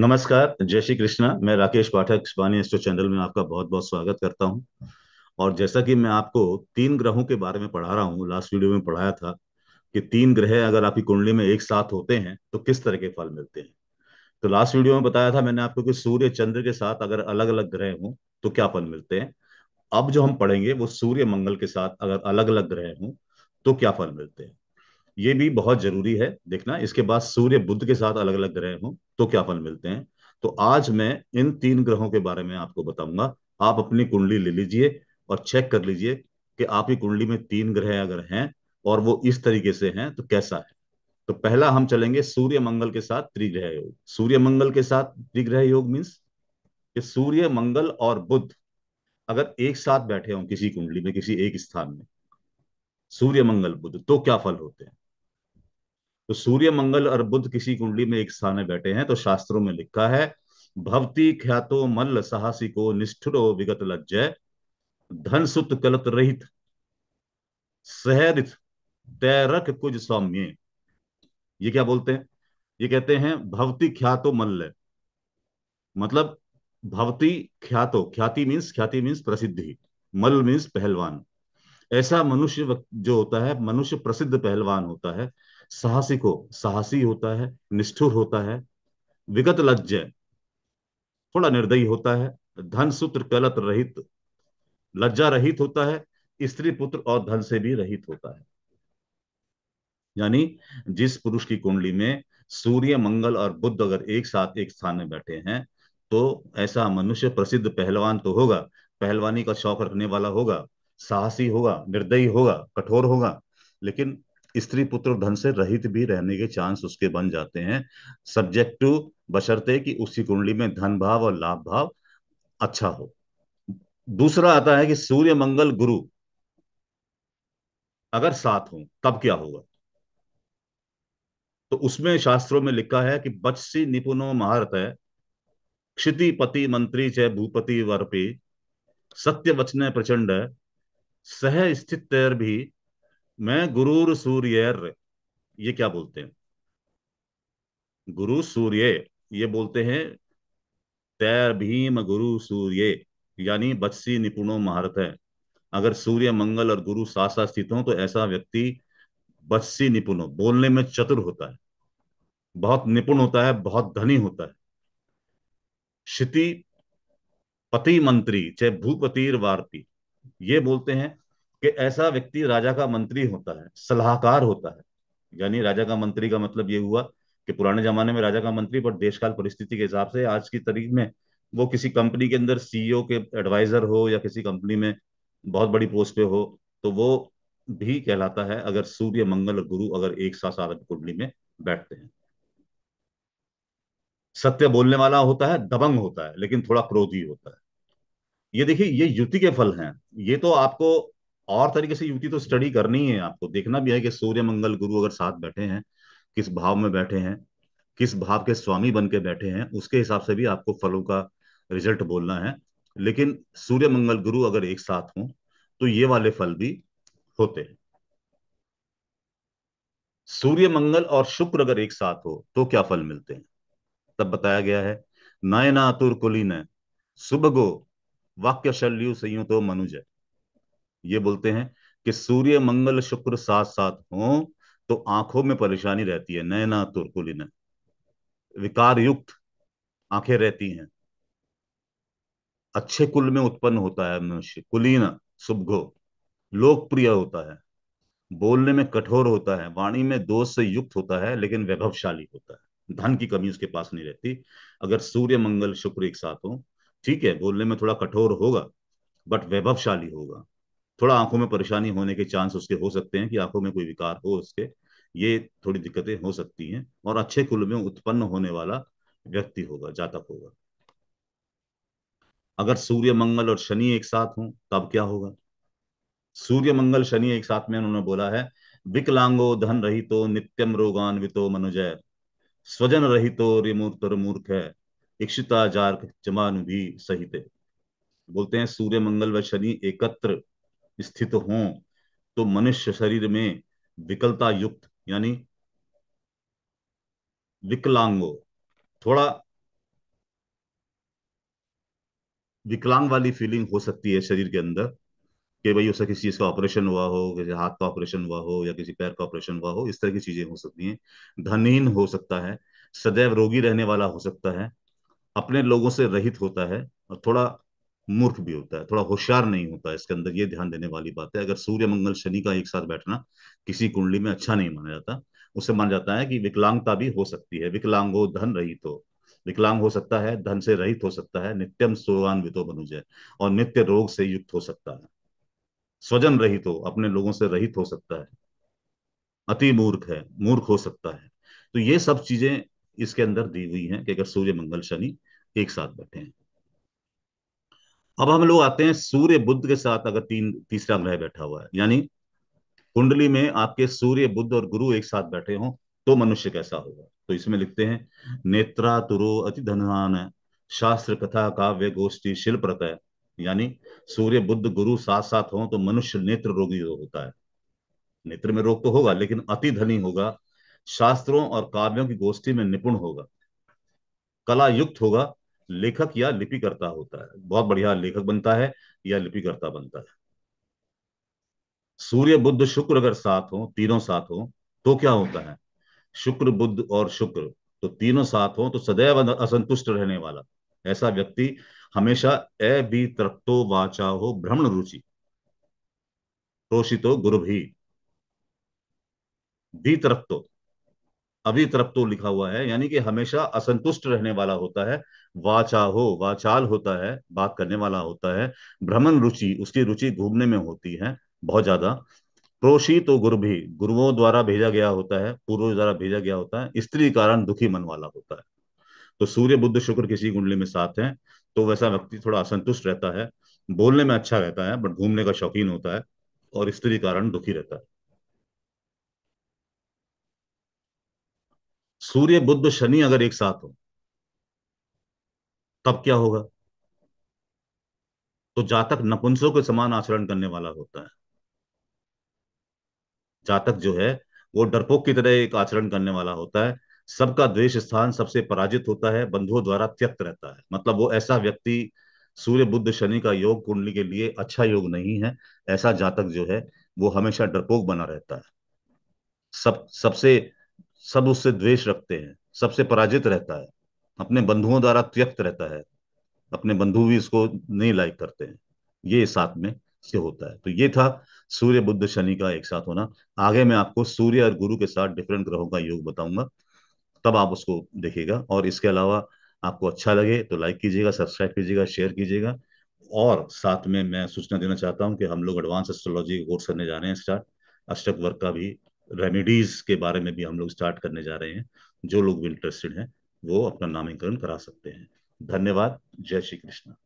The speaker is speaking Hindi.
नमस्कार जय श्री कृष्णा मैं राकेश पाठक स्पानी एस्ट्रो चैनल में आपका बहुत बहुत स्वागत करता हूं और जैसा कि मैं आपको तीन ग्रहों के बारे में पढ़ा रहा हूं लास्ट वीडियो में पढ़ाया था कि तीन ग्रह अगर आपकी कुंडली में एक साथ होते हैं तो किस तरह के फल मिलते हैं तो लास्ट वीडियो में बताया था मैंने आपको कि सूर्य चंद्र के साथ अगर अलग अलग ग्रह हों तो क्या फल मिलते हैं अब जो हम पढ़ेंगे वो सूर्य मंगल के साथ अगर अलग अलग ग्रह हों तो क्या फल मिलते हैं ये भी बहुत जरूरी है देखना इसके बाद सूर्य बुद्ध के साथ अलग अलग ग्रह हों तो क्या फल मिलते हैं तो आज मैं इन तीन ग्रहों के बारे में आपको बताऊंगा आप अपनी कुंडली ले लीजिए और चेक कर लीजिए कि आपकी कुंडली में तीन ग्रह अगर हैं और वो इस तरीके से हैं तो कैसा है तो पहला हम चलेंगे सूर्य मंगल के साथ त्रिग्रह योग सूर्य मंगल के साथ त्रिग्रह योग मीन्स कि सूर्य मंगल और बुद्ध अगर एक साथ बैठे हों किसी कुंडली में किसी एक स्थान में सूर्य मंगल बुद्ध तो क्या फल होते हैं तो सूर्य मंगल और बुद्ध किसी कुंडली में एक स्थान में बैठे हैं तो शास्त्रों में लिखा है भवती ख्यातो मल्ल साहसिको निष्ठुरो विगत लज्जय धन सुत कलत रहित सहरित तैरक कुछ सौम्य ये क्या बोलते हैं ये कहते हैं भवती ख्यातो मल्ल मतलब भवती ख्यातो ख्याति मीन्स ख्याति मीन्स प्रसिद्धि मल मीन्स पहलवान ऐसा मनुष्य जो होता है मनुष्य प्रसिद्ध पहलवान होता है साहसी को साहसी होता है निष्ठुर होता है विगत लज्ज थोड़ा निर्दयी होता है धन सूत्र कलत रहित लज्जा रहित होता है स्त्री पुत्र और धन से भी रहित होता है यानी जिस पुरुष की कुंडली में सूर्य मंगल और बुद्ध अगर एक साथ एक स्थान में बैठे हैं तो ऐसा मनुष्य प्रसिद्ध पहलवान तो होगा पहलवानी का शौक रखने वाला होगा साहसी होगा निर्दयी होगा कठोर होगा लेकिन स्त्री पुत्र धन से रहित भी रहने के चांस उसके बन जाते हैं सब्जेक्ट टू बशर्ते कि उसी कुंडली में धन भाव और लाभ भाव अच्छा हो दूसरा आता है कि सूर्य मंगल गुरु अगर साथ हो तब क्या होगा तो उसमें शास्त्रों में लिखा है कि बचसी निपुणो महारत है क्षितिपति मंत्री चय भूपति वर्पी सत्य वचने प्रचंड सह स्थित भी में गुरुर सूर्य ये क्या बोलते हैं गुरु सूर्य ये बोलते हैं तैर भीम गुरु सूर्य यानी बत्सी निपुणो महारत है अगर सूर्य मंगल और गुरु सासा स्थित हो तो ऐसा व्यक्ति बत्सी निपुण बोलने में चतुर होता है बहुत निपुण होता है बहुत धनी होता है क्षिति पति मंत्री चाहे भूपतिर वारती ये बोलते हैं कि ऐसा व्यक्ति राजा का मंत्री होता है सलाहकार होता है यानी राजा का मंत्री का मतलब ये हुआ कि पुराने जमाने में राजा का मंत्री पर देश काल परिस्थिति के हिसाब से आज की तारीख में वो किसी कंपनी के अंदर सीईओ e के एडवाइजर हो या किसी कंपनी में बहुत बड़ी पोस्ट पे हो तो वो भी कहलाता है अगर सूर्य मंगल और गुरु अगर एक साथ सारक कुंडली में बैठते हैं सत्य बोलने वाला होता है दबंग होता है लेकिन थोड़ा क्रोधी होता है ये देखिए ये युति के फल हैं ये तो आपको और तरीके से युति तो स्टडी करनी है आपको देखना भी है कि सूर्य मंगल गुरु अगर साथ बैठे हैं किस भाव में बैठे हैं किस भाव के स्वामी बन के बैठे हैं उसके हिसाब से भी आपको फलों का रिजल्ट बोलना है लेकिन सूर्य मंगल गुरु अगर एक साथ हो तो ये वाले फल भी होते हैं सूर्य मंगल और शुक्र अगर एक साथ हो तो क्या फल मिलते हैं तब बताया गया है नयनातुर कुलीन सुबगो वाक्य शल्यु संयुतो मनुजय ये बोलते हैं कि सूर्य मंगल शुक्र साथ साथ हो तो आंखों में परेशानी रहती है नैना तुरकुलिन विकार युक्त आंखें रहती हैं अच्छे कुल में उत्पन्न होता है मनुष्य कुलीन सुभगो लोकप्रिय होता है बोलने में कठोर होता है वाणी में दोष से युक्त होता है लेकिन वैभवशाली होता है धन की कमी उसके पास नहीं रहती अगर सूर्य मंगल शुक्र एक साथ हो ठीक है बोलने में थोड़ा कठोर होगा बट वैभवशाली होगा थोड़ा आंखों में परेशानी होने के चांस उसके हो सकते हैं कि आंखों में कोई विकार हो उसके ये थोड़ी दिक्कतें हो सकती हैं और अच्छे कुल में उत्पन्न होने वाला व्यक्ति होगा जातक होगा अगर सूर्य मंगल और शनि एक साथ हों तब क्या होगा सूर्य मंगल शनि एक साथ में उन्होंने बोला है विकलांगो धन रहितो नित्यम रोगान्वितो मनुजय स्वजन रहितो रिमूर्त मूर्ख है इक्षिता जार्क जमानुभी सहित बोलते हैं सूर्य मंगल व शनि एकत्र स्थित हों तो मनुष्य शरीर में विकलता युक्त यानी विकलांगो थोड़ा विकलांग वाली फीलिंग हो सकती है शरीर के अंदर कि भाई उसका किसी चीज का ऑपरेशन हुआ हो किसी हाथ का ऑपरेशन हुआ हो या किसी पैर का ऑपरेशन हुआ हो इस तरह की चीजें हो सकती हैं धनहीन हो सकता है सदैव रोगी रहने वाला हो सकता है अपने लोगों से रहित होता है और थोड़ा मूर्ख भी होता है थोड़ा होशियार नहीं होता है इसके अंदर ये ध्यान देने वाली बात है अगर सूर्य मंगल शनि का एक साथ बैठना किसी कुंडली में अच्छा नहीं माना जाता उसे माना जाता है कि विकलांगता भी हो सकती है विकलांग हो धन रहित हो विकलांग हो सकता है धन से रहित हो सकता है नित्यम हो बनुज और नित्य रोग से युक्त हो सकता है स्वजन रहित हो अपने लोगों से रहित हो सकता है अति मूर्ख है मूर्ख हो सकता है तो ये सब चीजें इसके अंदर दी हुई हैं कि अगर सूर्य मंगल शनि एक साथ बैठे हैं अब हम लोग आते हैं सूर्य बुद्ध के साथ अगर तीन तीसरा ग्रह बैठा हुआ है यानी कुंडली में आपके सूर्य बुद्ध और गुरु एक साथ बैठे हों तो मनुष्य कैसा होगा तो इसमें लिखते हैं नेत्रा तुरो अति धनहान शास्त्र कथा काव्य गोष्ठी शिल्प रतय यानी सूर्य बुद्ध गुरु साथ साथ हों तो मनुष्य नेत्र रोगी हो होता है नेत्र में रोग तो होगा लेकिन अति धनी होगा शास्त्रों और काव्यों की गोष्ठी में निपुण होगा कला युक्त होगा लेखक या लिपिकर्ता होता है बहुत बढ़िया लेखक बनता है या लिपिकर्ता बनता है सूर्य बुद्ध शुक्र अगर साथ हो तीनों साथ हो तो क्या होता है शुक्र बुद्ध और शुक्र तो तीनों साथ हो तो सदैव असंतुष्ट रहने वाला ऐसा व्यक्ति हमेशा ए भी तृप्तो वाचा हो भ्रमण रुचि प्रोषितो गुरु भी तृप्तो अभी तरफ तो लिखा हुआ है यानी कि हमेशा असंतुष्ट रहने वाला होता है वाचा हो वाचाल होता है बात करने वाला होता है भ्रमण रुचि उसकी रुचि घूमने में होती है बहुत ज्यादा प्रोशी तो गुरु भी गुरुओं द्वारा भेजा गया होता है पूर्वों द्वारा भेजा गया होता है स्त्री कारण दुखी मन वाला होता है तो सूर्य बुद्ध शुक्र किसी कुंडली में साथ हैं तो वैसा व्यक्ति थोड़ा असंतुष्ट रहता है बोलने में अच्छा रहता है बट घूमने का शौकीन होता है और स्त्री कारण दुखी रहता है सूर्य बुद्ध शनि अगर एक साथ हो तब क्या होगा तो जातक नपुंसों के समान आचरण करने वाला होता है जातक जो है वो डरपोक की तरह एक आचरण करने वाला होता है सबका द्वेष स्थान सबसे पराजित होता है बंधुओं द्वारा त्यक्त रहता है मतलब वो ऐसा व्यक्ति सूर्य बुद्ध शनि का योग कुंडली के लिए अच्छा योग नहीं है ऐसा जातक जो है वो हमेशा डरपोक बना रहता है सब सबसे सब उससे द्वेष रखते हैं सबसे पराजित रहता है अपने बंधुओं द्वारा त्यक्त रहता है अपने बंधु भी इसको नहीं लाइक करते हैं ये साथ में से होता है तो ये था सूर्य बुद्ध शनि का एक साथ होना आगे मैं आपको सूर्य और गुरु के साथ डिफरेंट ग्रहों का योग बताऊंगा तब आप उसको देखिएगा और इसके अलावा आपको अच्छा लगे तो लाइक कीजिएगा सब्सक्राइब कीजिएगा शेयर कीजिएगा और साथ में मैं सूचना देना चाहता हूँ कि हम लोग एडवांस एस्ट्रोलॉजी कोर्स करने जा रहे हैं स्टार्ट अष्टक वर्ग का भी रेमेडीज के बारे में भी हम लोग स्टार्ट करने जा रहे हैं जो लोग इंटरेस्टेड हैं वो अपना नामीकरण करा सकते हैं धन्यवाद जय श्री कृष्णा